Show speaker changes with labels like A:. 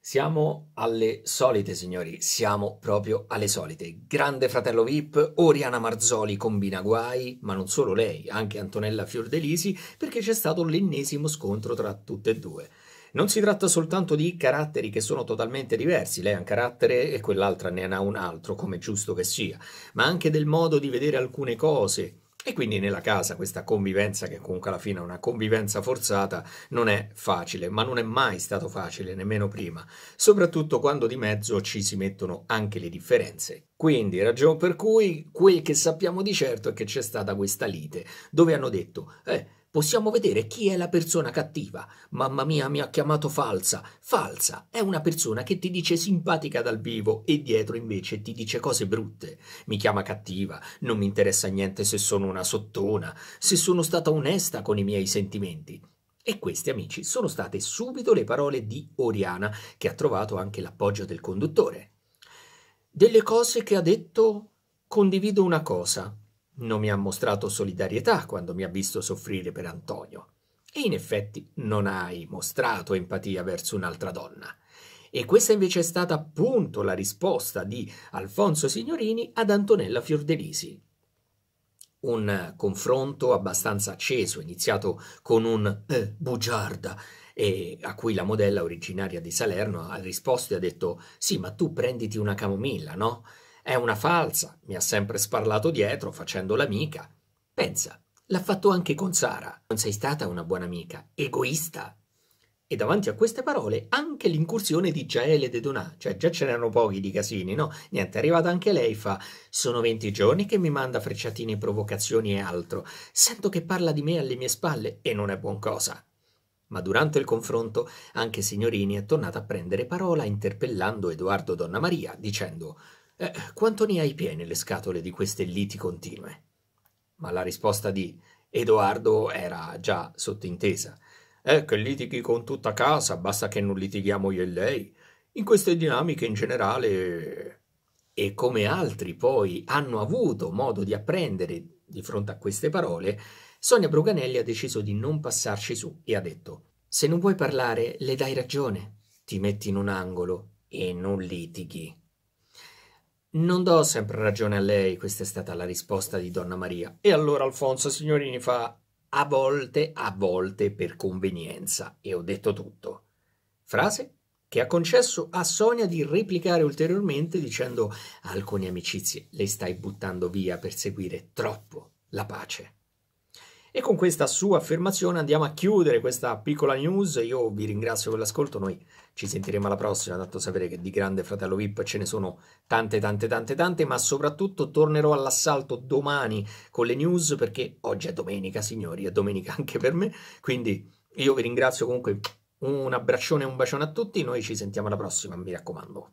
A: Siamo alle solite, signori, siamo proprio alle solite. Grande fratello VIP, Oriana Marzoli combina guai, ma non solo lei, anche Antonella Fiordelisi, perché c'è stato l'ennesimo scontro tra tutte e due. Non si tratta soltanto di caratteri che sono totalmente diversi, lei ha un carattere e quell'altra ne ha un altro, come giusto che sia, ma anche del modo di vedere alcune cose, e quindi nella casa questa convivenza, che comunque alla fine è una convivenza forzata, non è facile, ma non è mai stato facile, nemmeno prima, soprattutto quando di mezzo ci si mettono anche le differenze. Quindi, ragione per cui quel che sappiamo di certo è che c'è stata questa lite, dove hanno detto, eh, Possiamo vedere chi è la persona cattiva. Mamma mia, mi ha chiamato falsa. Falsa è una persona che ti dice simpatica dal vivo e dietro invece ti dice cose brutte. Mi chiama cattiva, non mi interessa niente se sono una sottona, se sono stata onesta con i miei sentimenti. E queste, amici, sono state subito le parole di Oriana, che ha trovato anche l'appoggio del conduttore. Delle cose che ha detto condivido una cosa, non mi ha mostrato solidarietà quando mi ha visto soffrire per Antonio. E in effetti non hai mostrato empatia verso un'altra donna. E questa invece è stata appunto la risposta di Alfonso Signorini ad Antonella Fiordelisi. Un confronto abbastanza acceso, iniziato con un eh, bugiarda, e a cui la modella originaria di Salerno ha risposto e ha detto: Sì, ma tu prenditi una camomilla, no? È una falsa, mi ha sempre sparlato dietro facendo l'amica. Pensa, l'ha fatto anche con Sara. Non sei stata una buona amica, egoista. E davanti a queste parole anche l'incursione di Jaele De Donà, cioè già ce n'erano pochi di casini, no? Niente, è arrivata anche lei, fa sono venti giorni che mi manda frecciatine, provocazioni e altro. Sento che parla di me alle mie spalle e non è buon cosa. Ma durante il confronto anche Signorini è tornata a prendere parola interpellando Edoardo Donna Maria dicendo eh, quanto ne hai piene le scatole di queste liti continue? Ma la risposta di Edoardo era già sottintesa. Eh, che litighi con tutta casa, basta che non litighiamo io e lei. In queste dinamiche in generale... E come altri poi hanno avuto modo di apprendere di fronte a queste parole, Sonia Bruganelli ha deciso di non passarci su e ha detto Se non vuoi parlare, le dai ragione. Ti metti in un angolo e non litighi. Non do sempre ragione a lei, questa è stata la risposta di Donna Maria. E allora Alfonso Signorini fa a volte, a volte per convenienza. E ho detto tutto. Frase che ha concesso a Sonia di replicare ulteriormente dicendo alcune amicizie le stai buttando via per seguire troppo la pace. E con questa sua affermazione andiamo a chiudere questa piccola news. Io vi ringrazio per l'ascolto, noi ci sentiremo alla prossima, tanto sapere che di Grande Fratello VIP ce ne sono tante tante tante tante, ma soprattutto tornerò all'assalto domani con le news perché oggi è domenica, signori, è domenica anche per me. Quindi io vi ringrazio comunque un abbraccione e un bacione a tutti, noi ci sentiamo alla prossima, mi raccomando.